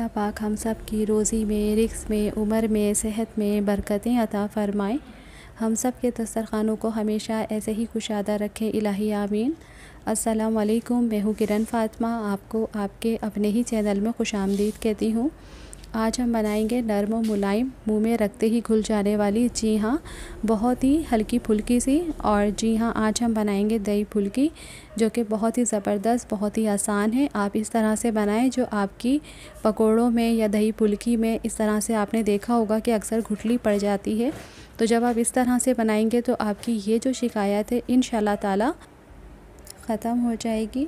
अल्लाह पाक हम सब की रोज़ी में रिक्स में उम्र में सेहत में बरकतें अता फ़रमाएँ हम सब के दस्तरखानों को हमेशा ऐसे ही कुशादा रखें इलाही आमीन अस्सलाम वालेकुम मैं हूँ किरण फातिमा आपको आपके अपने ही चैनल में खुश आमदीद कहती हूँ आज हम बनाएंगे नरम और मुलायम मुंह में रखते ही घुल जाने वाली जी हाँ बहुत ही हल्की फुल्की सी और जी हाँ आज हम बनाएंगे दही फुल्की जो कि बहुत ही ज़बरदस्त बहुत ही आसान है आप इस तरह से बनाएं जो आपकी पकोड़ों में या दही फुल्की में इस तरह से आपने देखा होगा कि अक्सर घुटली पड़ जाती है तो जब आप इस तरह से बनाएंगे तो आपकी ये जो शिकायत है इन ताला ख़त्म हो जाएगी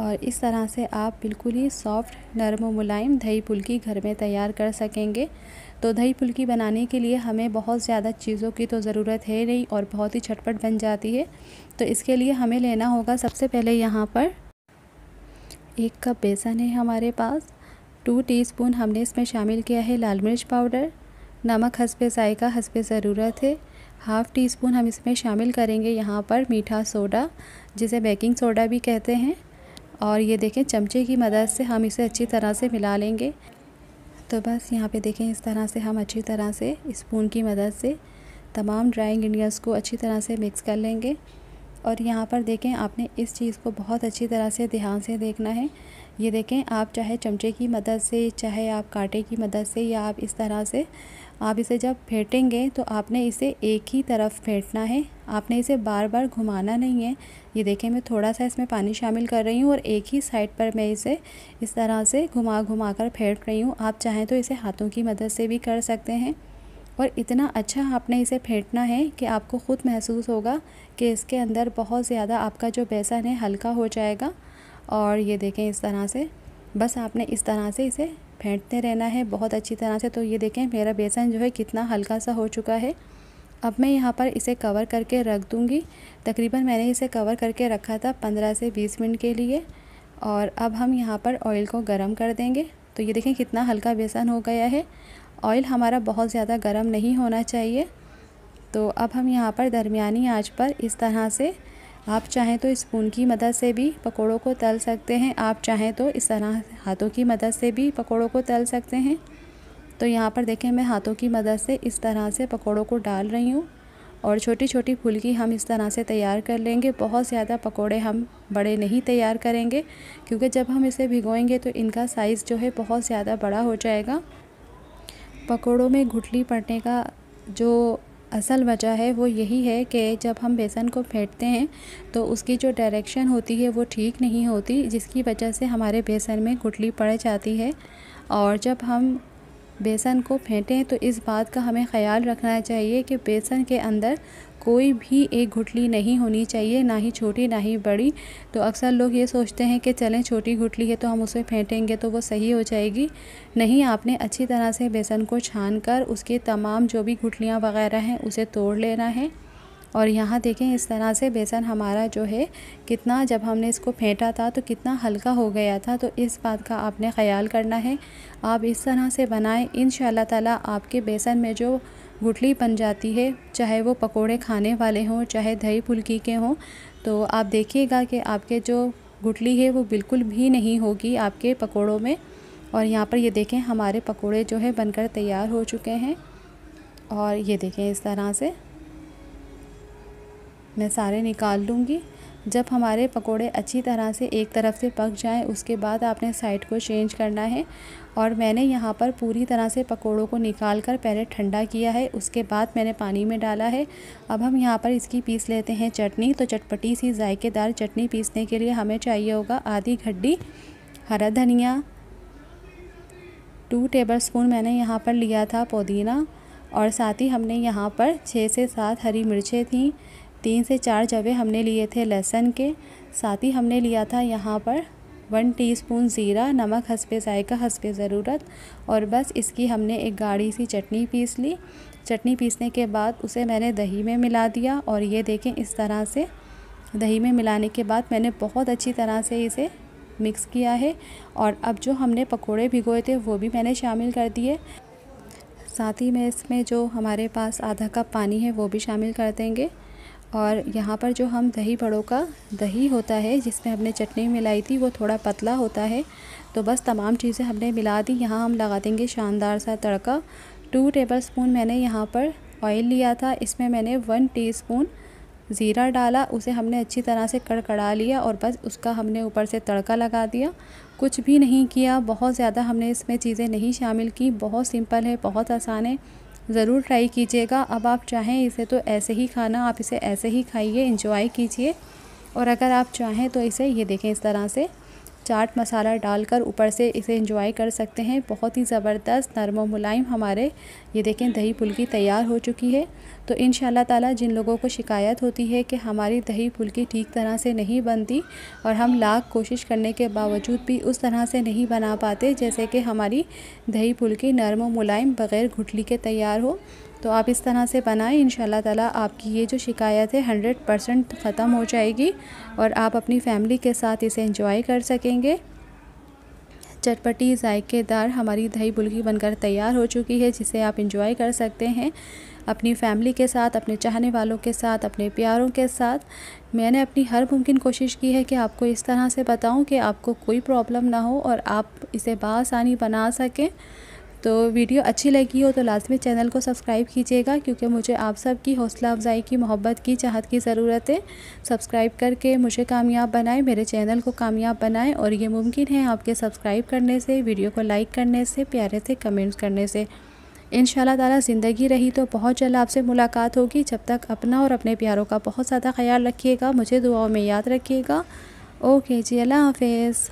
और इस तरह से आप बिल्कुल ही सॉफ्ट नरम मुलायम दही पुलकी घर में तैयार कर सकेंगे तो दही पुलकी बनाने के लिए हमें बहुत ज़्यादा चीज़ों की तो ज़रूरत है नहीं और बहुत ही झटपट बन जाती है तो इसके लिए हमें लेना होगा सबसे पहले यहाँ पर एक कप बेसन है हमारे पास टू टीस्पून हमने इसमें शामिल किया है लाल मिर्च पाउडर नमक हंसपे जायका हंसपे ज़रूरत है हाफ़ टी स्पून हम इसमें शामिल करेंगे यहाँ पर मीठा सोडा जिसे बेकिंग सोडा भी कहते हैं और ये देखें चमचे की मदद से हम इसे अच्छी तरह से मिला लेंगे तो बस यहाँ पे देखें इस तरह से हम अच्छी तरह से स्पून की मदद से तमाम ड्राई इंग्रीडियंट्स को अच्छी तरह से मिक्स कर लेंगे और यहाँ पर देखें आपने इस चीज़ को बहुत अच्छी तरह से ध्यान से देखना है ये देखें आप चाहे चमचे की मदद से चाहे आप कांटे की मदद से या आप इस तरह से आप इसे जब फेंटेंगे तो आपने इसे एक ही तरफ फेंटना है आपने इसे बार बार घुमाना नहीं है ये देखें मैं थोड़ा सा इसमें पानी शामिल कर रही हूँ और एक ही साइड पर मैं इसे इस तरह से घुमा घुमा कर फेंट रही हूँ आप चाहें तो इसे हाथों की मदद से भी कर सकते हैं और इतना अच्छा आपने इसे फेंटना है कि आपको ख़ुद महसूस होगा कि इसके अंदर बहुत ज़्यादा आपका जो बेसन है हल्का हो जाएगा और ये देखें इस तरह से बस आपने इस तरह से इसे फेंटते रहना है बहुत अच्छी तरह से तो ये देखें मेरा बेसन जो है कितना हल्का सा हो चुका है अब मैं यहाँ पर इसे कवर करके रख दूँगी तकरीबन मैंने इसे कवर करके रखा था पंद्रह से बीस मिनट के लिए और अब हम यहाँ पर ऑयल को गर्म कर देंगे तो ये देखें कितना हल्का बेसन हो गया है ऑयल हमारा बहुत ज़्यादा गर्म नहीं होना चाहिए तो अब हम यहाँ पर दरमिया आँच पर इस तरह से आप चाहें तो स्पून की मदद से भी पकौड़ों को तल सकते हैं आप चाहें तो इस तरह हाथों की मदद से भी पकौड़ों को तल सकते हैं तो यहाँ पर देखें मैं हाथों की मदद से इस तरह से पकौड़ों को डाल रही हूँ और छोटी छोटी फुलकी हम इस तरह से तैयार कर लेंगे बहुत ज़्यादा पकोड़े हम बड़े नहीं तैयार करेंगे क्योंकि जब हम इसे भिगोएंगे तो इनका साइज़ जो है बहुत ज़्यादा बड़ा हो जाएगा पकोड़ों में घुटली पड़ने का जो असल वजह है वो यही है कि जब हम बेसन को फेंटते हैं तो उसकी जो डायरेक्शन होती है वो ठीक नहीं होती जिसकी वजह से हमारे बेसन में गुटली पड़ जाती है और जब हम बेसन को फेंटें तो इस बात का हमें ख्याल रखना चाहिए कि बेसन के अंदर कोई भी एक घुटली नहीं होनी चाहिए ना ही छोटी ना ही बड़ी तो अक्सर लोग ये सोचते हैं कि चलें छोटी घुटली है तो हम उसे फेंटेंगे तो वो सही हो जाएगी नहीं आपने अच्छी तरह से बेसन को छान कर उसके तमाम जो भी घुटलियाँ वगैरह हैं उसे तोड़ लेना है और यहाँ देखें इस तरह से बेसन हमारा जो है कितना जब हमने इसको फेंटा था तो कितना हल्का हो गया था तो इस बात का आपने ख्याल करना है आप इस तरह से बनाएं इन ताला आपके बेसन में जो गुठली बन जाती है चाहे वो पकोड़े खाने वाले हों चाहे दही फुल्की के हों तो आप देखिएगा कि आपके जो गुठली है वो बिल्कुल भी नहीं होगी आपके पकोड़ों में और यहाँ पर ये देखें हमारे पकोड़े जो है बनकर तैयार हो चुके हैं और ये देखें इस तरह से मैं सारे निकाल लूँगी जब हमारे पकोड़े अच्छी तरह से एक तरफ से पक जाएं उसके बाद आपने साइड को चेंज करना है और मैंने यहाँ पर पूरी तरह से पकोड़ों को निकाल कर पहले ठंडा किया है उसके बाद मैंने पानी में डाला है अब हम यहाँ पर इसकी पीस लेते हैं चटनी तो चटपटी सी जायकेदार चटनी पीसने के लिए हमें चाहिए होगा आधी गड्ढी हरा धनिया टू टेबल स्पून मैंने यहाँ पर लिया था पुदीना और साथ ही हमने यहाँ पर छः से सात हरी मिर्चें थी तीन से चार जवे हमने लिए थे लहसुन के साथ ही हमने लिया था यहाँ पर वन टीस्पून ज़ीरा नमक हंसपे जायका हंसपे ज़रूरत और बस इसकी हमने एक गाढ़ी सी चटनी पीस ली चटनी पीसने के बाद उसे मैंने दही में मिला दिया और ये देखें इस तरह से दही में मिलाने के बाद मैंने बहुत अच्छी तरह से इसे मिक्स किया है और अब जो हमने पकोड़े भिगोए थे वो भी मैंने शामिल कर दिए साथ ही मैं इसमें जो हमारे पास आधा कप पानी है वो भी शामिल कर देंगे और यहाँ पर जो हम दही बड़ों का दही होता है जिसमें हमने चटनी मिलाई थी वो थोड़ा पतला होता है तो बस तमाम चीज़ें हमने मिला दी यहाँ हम लगा देंगे शानदार सा तड़का टू टेबल स्पून मैंने यहाँ पर ऑयल लिया था इसमें मैंने वन टीस्पून ज़ीरा डाला उसे हमने अच्छी तरह से कड़कड़ा लिया और बस उसका हमने ऊपर से तड़का लगा दिया कुछ भी नहीं किया बहुत ज़्यादा हमने इसमें चीज़ें नहीं शामिल की बहुत सिंपल है बहुत आसान है ज़रूर ट्राई कीजिएगा अब आप चाहें इसे तो ऐसे ही खाना आप इसे ऐसे ही खाइए इंजॉय कीजिए और अगर आप चाहें तो इसे ये देखें इस तरह से चाट मसाला डालकर ऊपर से इसे इंजॉय कर सकते हैं बहुत ही ज़बरदस्त नरम मुलायम हमारे ये देखें दही फुल्की तैयार हो चुकी है तो इन ताला जिन लोगों को शिकायत होती है कि हमारी दही फुल्की ठीक तरह से नहीं बनती और हम लाख कोशिश करने के बावजूद भी उस तरह से नहीं बना पाते जैसे कि हमारी दही फुल्की नरम मुलायम बग़ैर घुटली के तैयार हो तो आप इस तरह से बनाएं इन ताला आपकी ये जो शिकायत है हंड्रेड परसेंट ख़त्म हो जाएगी और आप अपनी फैमिली के साथ इसे इंजॉय कर सकेंगे चटपटी जायकेदार हमारी दही बुल्की बनकर तैयार हो चुकी है जिसे आप इंजॉय कर सकते हैं अपनी फैमिली के साथ अपने चाहने वालों के साथ अपने प्यारों के साथ मैंने अपनी हर मुमकिन कोशिश की है कि आपको इस तरह से बताऊं कि आपको कोई प्रॉब्लम ना हो और आप इसे बासानी बना सकें तो वीडियो अच्छी लगी हो तो लाजमी चैनल को सब्सक्राइब कीजिएगा क्योंकि मुझे आप सब की हौसला अफजाई की मोहब्बत की चाहत की ज़रूरत है सब्सक्राइब करके मुझे कामयाब बनाएं मेरे चैनल को कामयाब बनाएं और ये मुमकिन है आपके सब्सक्राइब करने से वीडियो को लाइक करने से प्यारे से कमेंट्स करने से इन ताला ज़िंदगी रही तो बहुत जल्द आपसे मुलाकात होगी जब तक अपना और अपने प्यारों का बहुत ज़्यादा ख्याल रखिएगा मुझे दुआओं में याद रखिएगा ओके जी अल्लाह हाफिज़